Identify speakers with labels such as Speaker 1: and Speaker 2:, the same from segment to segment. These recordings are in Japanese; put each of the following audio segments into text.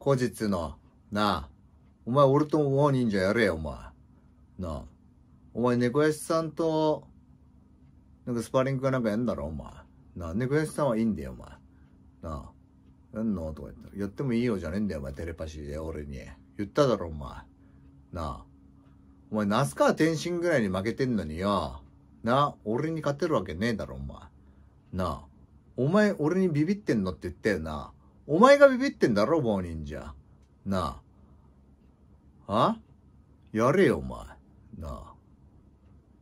Speaker 1: 後日の、なあ、お前俺ともう忍者やれよ、お前。なあ、お前猫屋さんと、なんかスパーリングかなんかやんだろ、お前。なあ、猫屋さんはいいんだよ、お前。なあ、やんのとか言ったら、やってもいいよじゃねえんだよ、お前、テレパシーで俺に。言っただろ、お前。なあ、お前、那須川天心ぐらいに負けてんのによ。なあ、俺に勝てるわけねえだろ、お前。なあ、お前、俺にビビってんのって言ったよな。お前がビビってんだろ、もう忍者。なあ。あやれよ、お前。なあ。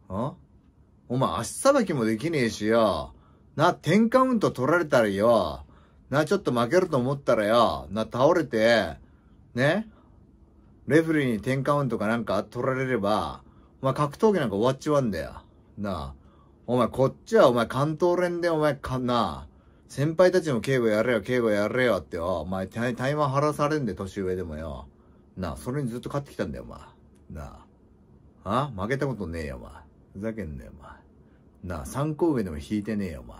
Speaker 1: あお前、足さばきもできねえしよ。な、10カウント取られたらよ。な、ちょっと負けると思ったらよ。な、倒れて、ね。レフェリーに10カウントかなんか取られれば、お前格闘技なんか終わっちまうんだよ。なあ。お前、こっちはお前関東連でお前かなあ。先輩たちも警護やれよ、警護やれよってお前、対話マらされんで、年上でもよ。なあ、それにずっと勝ってきたんだよ、お前。なあ。あ負けたことねえよ、お前。ふざけんなよ、お前。なあ、三個上でも引いてねえよ、お前。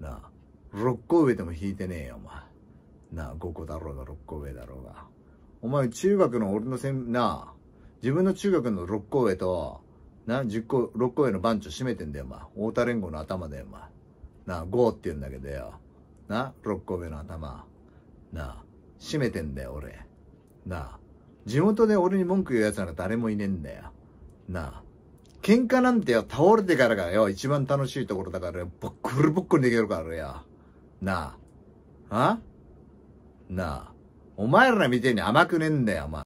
Speaker 1: なあ、六個上でも引いてねえよ、お前。なあ、五個だろうが、六個上だろうが。お前、中学の俺の先、なあ、自分の中学の六個上と、な、あ、十個、六個上の番長閉めてんだよ、お前。太田連合の頭だよ、お前。なあ、ゴーって言うんだけどよ。な、あ、6個目の頭。なあ、閉めてんだよ、俺。なあ、地元で俺に文句言う奴なら誰もいねえんだよ。なあ、喧嘩なんてよ、倒れてからがよ、一番楽しいところだからよ、ボッコルボッコりできるからよ。なあ、あなあ、お前らみてえに甘くねえんだよ、お前。